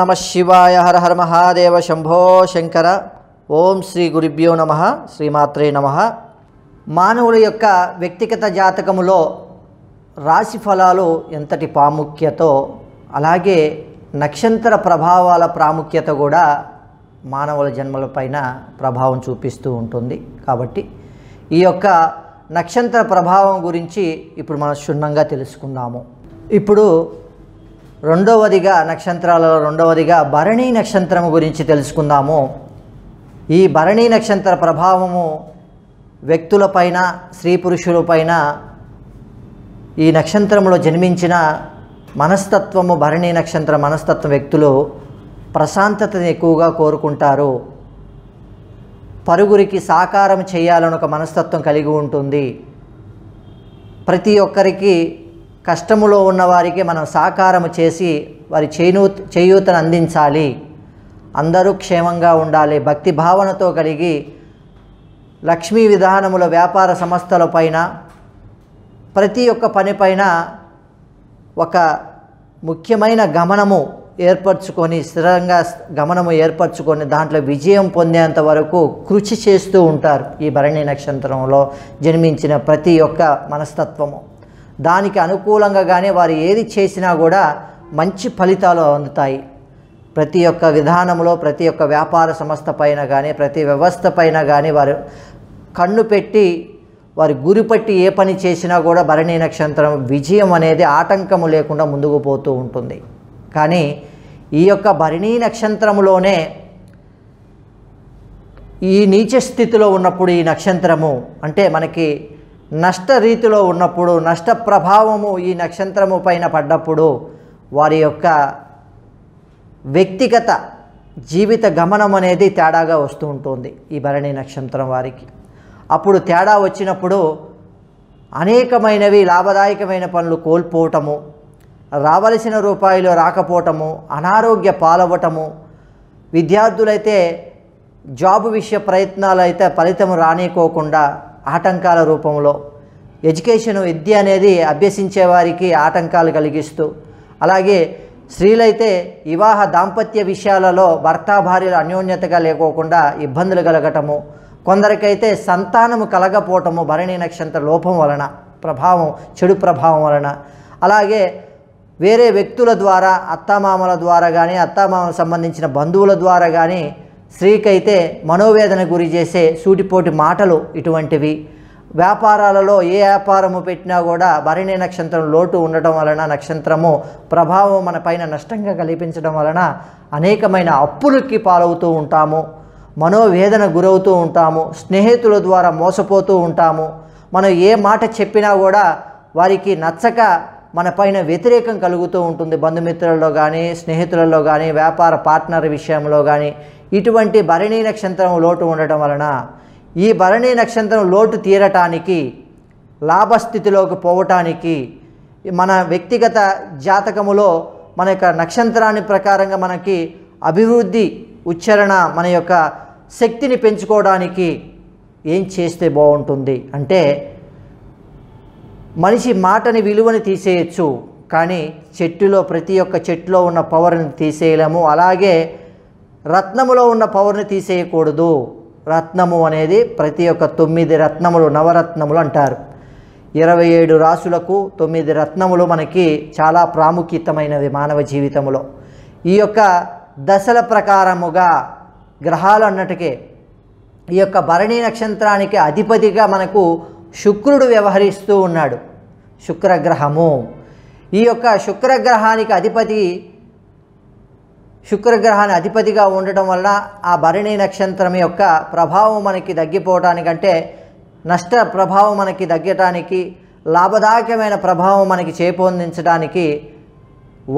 నమ శివాయ హర హర మహాదేవ శంభో శంకర ఓం శ్రీ గురుభ్యో నమ శ్రీమాత్రే నమ మానవుల యొక్క వ్యక్తిగత జాతకములో రాశి ఫలాలు ఎంతటి ప్రాముఖ్యతో అలాగే నక్షత్ర ప్రభావాల ప్రాముఖ్యత కూడా మానవుల జన్మలపైన ప్రభావం చూపిస్తూ ఉంటుంది కాబట్టి ఈ యొక్క నక్షత్ర ప్రభావం గురించి ఇప్పుడు మనం క్షుణ్ణంగా తెలుసుకుందాము ఇప్పుడు రెండవదిగా నక్షత్రాలలో రెండవదిగా భరణీ నక్షత్రం గురించి తెలుసుకుందాము ఈ భరణీ నక్షత్ర ప్రభావము వ్యక్తులపైన స్త్రీ పురుషులపైన ఈ నక్షత్రంలో జన్మించిన మనస్తత్వము భరణీ నక్షత్ర మనస్తత్వ వ్యక్తులు ప్రశాంతతను ఎక్కువగా కోరుకుంటారు పరుగురికి సాకారం చేయాలని ఒక మనస్తత్వం కలిగి ఉంటుంది ప్రతి ఒక్కరికి కష్టములో ఉన్నవారికి మనం సాకారము చేసి వారి చేయూ చేయూతను అందించాలి అందరూ క్షేమంగా ఉండాలి భక్తి భావనతో కలిగి లక్ష్మీ విధానముల వ్యాపార సంస్థల పైన ప్రతి ఒక్క పనిపైన ఒక ముఖ్యమైన గమనము ఏర్పరచుకొని స్థిరంగా గమనము ఏర్పరచుకొని దాంట్లో విజయం పొందేంత వరకు కృషి చేస్తూ ఉంటారు ఈ భరణి నక్షత్రంలో జన్మించిన ప్రతి ఒక్క మనస్తత్వము దానికి అనుకూలంగా కానీ వారు ఏది చేసినా కూడా మంచి ఫలితాలు అందుతాయి ప్రతి ఒక్క విధానంలో ప్రతి ఒక్క వ్యాపార సంస్థ పైన కానీ ప్రతి వ్యవస్థ పైన కానీ వారు కన్ను పెట్టి వారి గురిపట్టి ఏ పని చేసినా కూడా భరణీ నక్షత్రం విజయం అనేది ఆటంకము లేకుండా ముందుకు పోతూ ఉంటుంది కానీ ఈ యొక్క భరణీ నక్షత్రములోనే ఈ నీచ స్థితిలో ఉన్నప్పుడు ఈ నక్షత్రము అంటే మనకి నష్ట రీతిలో ఉన్నప్పుడు నష్ట ప్రభావము ఈ నక్షత్రము పైన పడ్డప్పుడు వారి యొక్క వ్యక్తిగత జీవిత గమనం అనేది తేడాగా వస్తూ ఉంటుంది ఈ భరణి నక్షత్రం వారికి అప్పుడు తేడా వచ్చినప్పుడు అనేకమైనవి లాభదాయకమైన పనులు కోల్పోవటము రావలసిన రూపాయలు రాకపోవటము అనారోగ్య పాలవటము విద్యార్థులైతే జాబ్ విషయ ప్రయత్నాలు అయితే ఫలితం రానికోకుండా ఆటంకాల రూపంలో ఎడ్యుకేషన్ విద్య అనేది అభ్యసించే వారికి ఆటంకాలు కలిగిస్తూ అలాగే స్త్రీలైతే వివాహ దాంపత్య విషయాలలో భర్త భార్యలు అన్యోన్యతగా లేకోకుండా ఇబ్బందులు కలగటము కొందరికైతే సంతానము కలగపోవటము భరణి నక్షత్ర లోపం వలన ప్రభావం చెడు ప్రభావం వలన అలాగే వేరే వ్యక్తుల ద్వారా అత్తామామల ద్వారా కానీ అత్తామామలకు సంబంధించిన బంధువుల ద్వారా కానీ స్త్రీకైతే మనోవేదన గురి చేసే సూటిపోటి మాటలు ఇటువంటివి వ్యాపారాలలో ఏ వ్యాపారము పెట్టినా కూడా భరణి నక్షత్రం లోటు ఉండటం వలన నక్షత్రము ప్రభావం మన పైన నష్టంగా కల్పించడం వలన అనేకమైన అప్పులకి పాలవుతూ ఉంటాము మనోవేదన గురవుతూ ఉంటాము స్నేహితుల ద్వారా మోసపోతూ ఉంటాము మనం ఏ మాట చెప్పినా కూడా వారికి నచ్చక మన పైన వ్యతిరేకం కలుగుతూ ఉంటుంది బంధుమిత్రుల్లో కానీ స్నేహితులలో కానీ వ్యాపార పార్ట్నర్ విషయంలో కానీ ఇటువంటి భరణీ నక్షత్రం లోటు ఉండటం వలన ఈ భరణీ నక్షత్రం లోటు తీరటానికి లాభస్థితిలోకి పోవటానికి మన వ్యక్తిగత జాతకములో మన యొక్క నక్షత్రాన్ని ప్రకారంగా మనకి అభివృద్ధి ఉచ్చరణ మన యొక్క శక్తిని పెంచుకోవడానికి ఏం చేస్తే బాగుంటుంది అంటే మనిషి మాటని విలువని తీసేయచ్చు కానీ చెట్టులో ప్రతి ఒక్క చెట్టులో ఉన్న పవర్ని తీసేయలేము అలాగే రత్నములో ఉన్న పవర్ని తీసేయకూడదు రత్నము అనేది ప్రతి ఒక్క తొమ్మిది రత్నములు నవరత్నములు అంటారు ఇరవై ఏడు రాసులకు తొమ్మిది రత్నములు మనకి చాలా ప్రాముఖ్యతమైనవి మానవ జీవితంలో ఈ యొక్క దశల ప్రకారముగా గ్రహాలు అన్నటికే ఈ యొక్క భరణి నక్షత్రానికి అధిపతిగా మనకు శుక్రుడు వ్యవహరిస్తూ ఉన్నాడు శుక్రగ్రహము ఈ యొక్క శుక్రగ్రహానికి అధిపతి శుక్రగ్రహాన్ని అధిపతిగా ఉండటం వల్ల ఆ భరణి నక్షత్రం యొక్క ప్రభావం మనకి తగ్గిపోవటానికంటే నష్ట ప్రభావం మనకి తగ్గటానికి లాభదాయకమైన ప్రభావం మనకి చేపొందించడానికి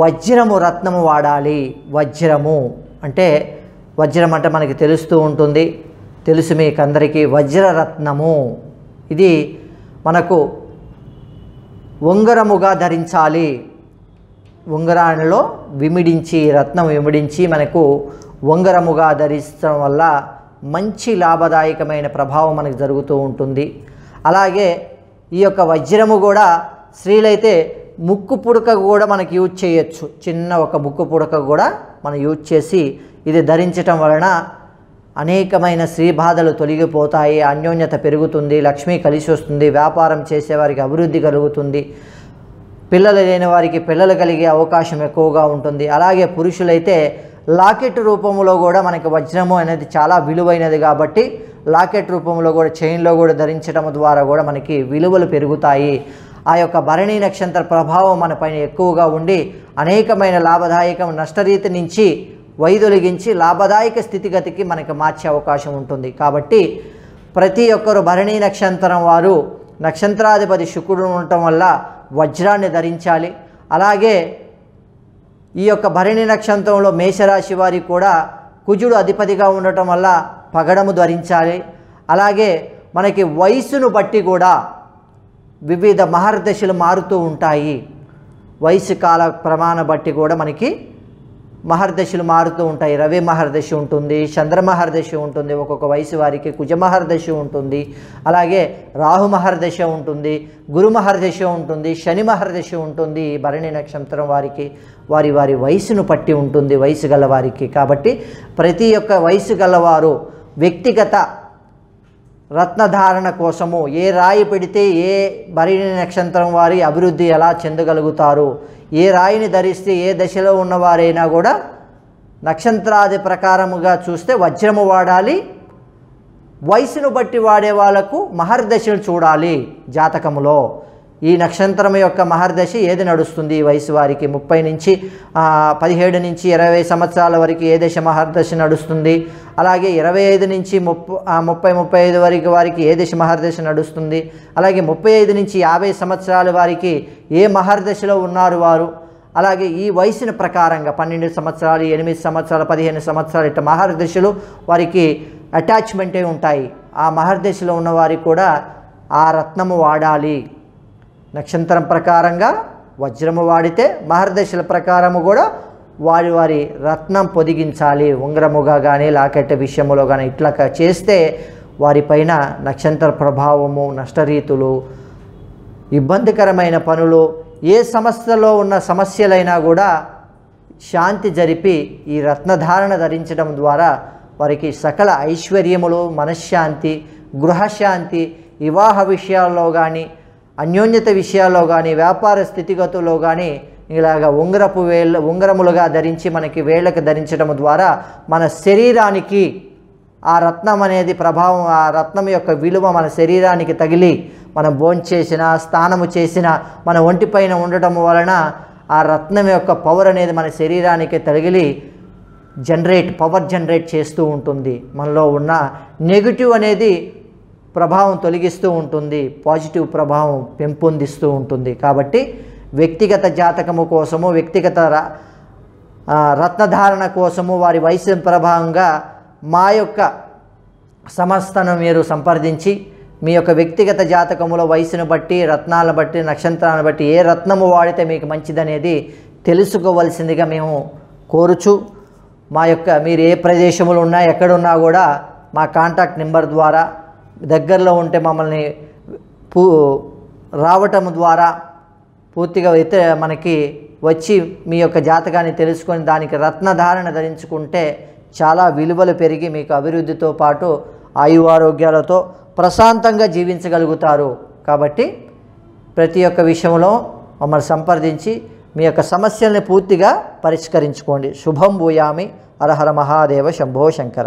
వజ్రము రత్నము వాడాలి వజ్రము అంటే వజ్రం అంటే మనకి తెలుస్తూ ఉంటుంది తెలుసు మీకు అందరికీ వజ్రరత్నము ఇది మనకు ఉంగరముగా ధరించాలి ఉంగరాలలో విమిడించి రత్నం విమిడించి మనకు ఉంగరముగా ధరించడం వల్ల మంచి లాభదాయకమైన ప్రభావం మనకు జరుగుతూ ఉంటుంది అలాగే ఈ యొక్క వజ్రము కూడా స్త్రీలైతే ముక్కు పుడక కూడా మనకు యూజ్ చేయొచ్చు చిన్న ఒక ముక్కు పుడక కూడా మనం యూజ్ చేసి ఇది ధరించటం వలన అనేకమైన స్త్రీ బాధలు తొలగిపోతాయి అన్యోన్యత పెరుగుతుంది లక్ష్మి కలిసి వస్తుంది వ్యాపారం చేసేవారికి అభివృద్ధి కలుగుతుంది పిల్లలు లేని వారికి పిల్లలు కలిగే అవకాశం ఎక్కువగా ఉంటుంది అలాగే పురుషులైతే లాకెట్ రూపంలో కూడా మనకి వజ్రము అనేది చాలా విలువైనది కాబట్టి లాకెట్ రూపంలో కూడా చైన్లో కూడా ధరించడం ద్వారా కూడా మనకి విలువలు పెరుగుతాయి ఆ యొక్క భరణీ నక్షత్ర ప్రభావం మన పైన ఎక్కువగా ఉండి అనేకమైన లాభదాయకం నష్టరీతి నుంచి వైదొలిగించి లాభదాయక స్థితిగతికి మనకి మార్చే అవకాశం ఉంటుంది కాబట్టి ప్రతి ఒక్కరు భరణీ నక్షత్రం వారు నక్షత్రాధిపతి శుకుడు ఉండటం వల్ల వజ్రాన్ని ధరించాలి అలాగే ఈ యొక్క భరణి నక్షత్రంలో మేషరాశి వారి కూడా కుజుడు అధిపతిగా ఉండటం వల్ల పగడము ధరించాలి అలాగే మనకి వయస్సును బట్టి కూడా వివిధ మహర్దశలు మారుతూ ఉంటాయి వయసు కాల ప్రమాణం బట్టి కూడా మనకి మహర్దశలు మారుతూ ఉంటాయి రవి మహర్దశి ఉంటుంది చంద్ర ఉంటుంది ఒక్కొక్క వయసు వారికి కుజ మహర్దశి ఉంటుంది అలాగే రాహు మహర్దశ ఉంటుంది గురు మహర్దశ ఉంటుంది శని మహర్దశ ఉంటుంది భరణి నక్షత్రం వారికి వారి వారి వయసును పట్టి ఉంటుంది వయసు గలవారికి కాబట్టి ప్రతి ఒక్క వయసు గలవారు వ్యక్తిగత రత్నధారణ కోసము ఏ రాయి పెడితే ఏ భరిణి నక్షత్రం వారి అభివృద్ధి ఎలా చెందగలుగుతారు ఏ రాయిని ధరిస్తే ఏ దశలో ఉన్నవారైనా కూడా నక్షత్రాది ప్రకారముగా చూస్తే వజ్రము వాడాలి వయసును బట్టి వాడే వాళ్లకు మహర్దశలు చూడాలి జాతకములో ఈ నక్షత్రం యొక్క మహర్దశ ఏది నడుస్తుంది ఈ వయసు వారికి ముప్పై నుంచి పదిహేడు నుంచి ఇరవై సంవత్సరాల వరకు ఏ దశ మహర్దశ నడుస్తుంది అలాగే ఇరవై ఐదు నుంచి ముప్ప ముప్పై ముప్పై ఐదు వరకు వారికి ఏ దశ మహర్దశ నడుస్తుంది అలాగే ముప్పై ఐదు నుంచి యాభై సంవత్సరాల వారికి ఏ మహర్దశలో ఉన్నారు వారు అలాగే ఈ వయసున ప్రకారంగా పన్నెండు సంవత్సరాలు ఎనిమిది సంవత్సరాలు పదిహేను సంవత్సరాలు ఇట్లా మహర్దశలు వారికి అటాచ్మెంటే ఉంటాయి ఆ మహర్దశలో ఉన్నవారికి కూడా ఆ రత్నము వాడాలి నక్షత్రం ప్రకారంగా వజ్రము వాడితే మహర్దశల ప్రకారము కూడా వారి వారి రత్నం పొదిగించాలి ఉంగరముగా కానీ లాకెట్ విషయంలో కానీ ఇట్లా చేస్తే వారిపైన నక్షత్ర ప్రభావము నష్టరీతులు ఇబ్బందికరమైన పనులు ఏ సమస్యలో ఉన్న సమస్యలైనా కూడా శాంతి జరిపి ఈ రత్నధారణ ధరించడం ద్వారా వారికి సకల ఐశ్వర్యములు మనశ్శాంతి గృహశాంతి వివాహ విషయాల్లో కానీ అన్యోన్యత విషయాల్లో కానీ వ్యాపార స్థితిగతుల్లో కానీ ఇలాగ ఉంగరపు వేళ్ళ ఉంగరములుగా ధరించి మనకి వేళ్ళకు ధరించడం ద్వారా మన శరీరానికి ఆ రత్నం అనేది ప్రభావం ఆ రత్నం యొక్క విలువ మన శరీరానికి తగిలి మనం భోంచేసిన స్నానము చేసిన మన ఒంటిపైన ఉండటం వలన ఆ రత్నం యొక్క పవర్ అనేది మన శరీరానికి తగిలి జనరేట్ పవర్ జనరేట్ చేస్తూ ఉంటుంది మనలో ఉన్న నెగిటివ్ అనేది ప్రభావం తొలగిస్తూ ఉంటుంది పాజిటివ్ ప్రభావం పెంపొందిస్తూ ఉంటుంది కాబట్టి వ్యక్తిగత జాతకము కోసము వ్యక్తిగత రత్నధారణ కోసము వారి వయసు ప్రభావంగా మా యొక్క సంస్థను మీరు సంప్రదించి మీ యొక్క వ్యక్తిగత జాతకములో వయసును బట్టి రత్నాలను బట్టి నక్షత్రాలను బట్టి ఏ రత్నము వాడితే మీకు మంచిదనేది తెలుసుకోవలసిందిగా మేము కోరుచు మా యొక్క మీరు ఏ ప్రదేశములు ఉన్నా ఎక్కడున్నా కూడా మా కాంటాక్ట్ నెంబర్ ద్వారా దగ్గరలో ఉంటే మమ్మల్ని పూ రావటం ద్వారా పూర్తిగా అయితే మనకి వచ్చి మీ యొక్క జాతకాన్ని తెలుసుకొని దానికి రత్నధారణ ధరించుకుంటే చాలా విలువలు పెరిగి మీకు అభివృద్ధితో పాటు ఆయు ఆరోగ్యాలతో ప్రశాంతంగా జీవించగలుగుతారు కాబట్టి ప్రతి ఒక్క విషయంలో మమ్మల్ని సంప్రదించి మీ యొక్క సమస్యల్ని పూర్తిగా పరిష్కరించుకోండి శుభం భూయామి అరహర మహాదేవ శంభో శంకర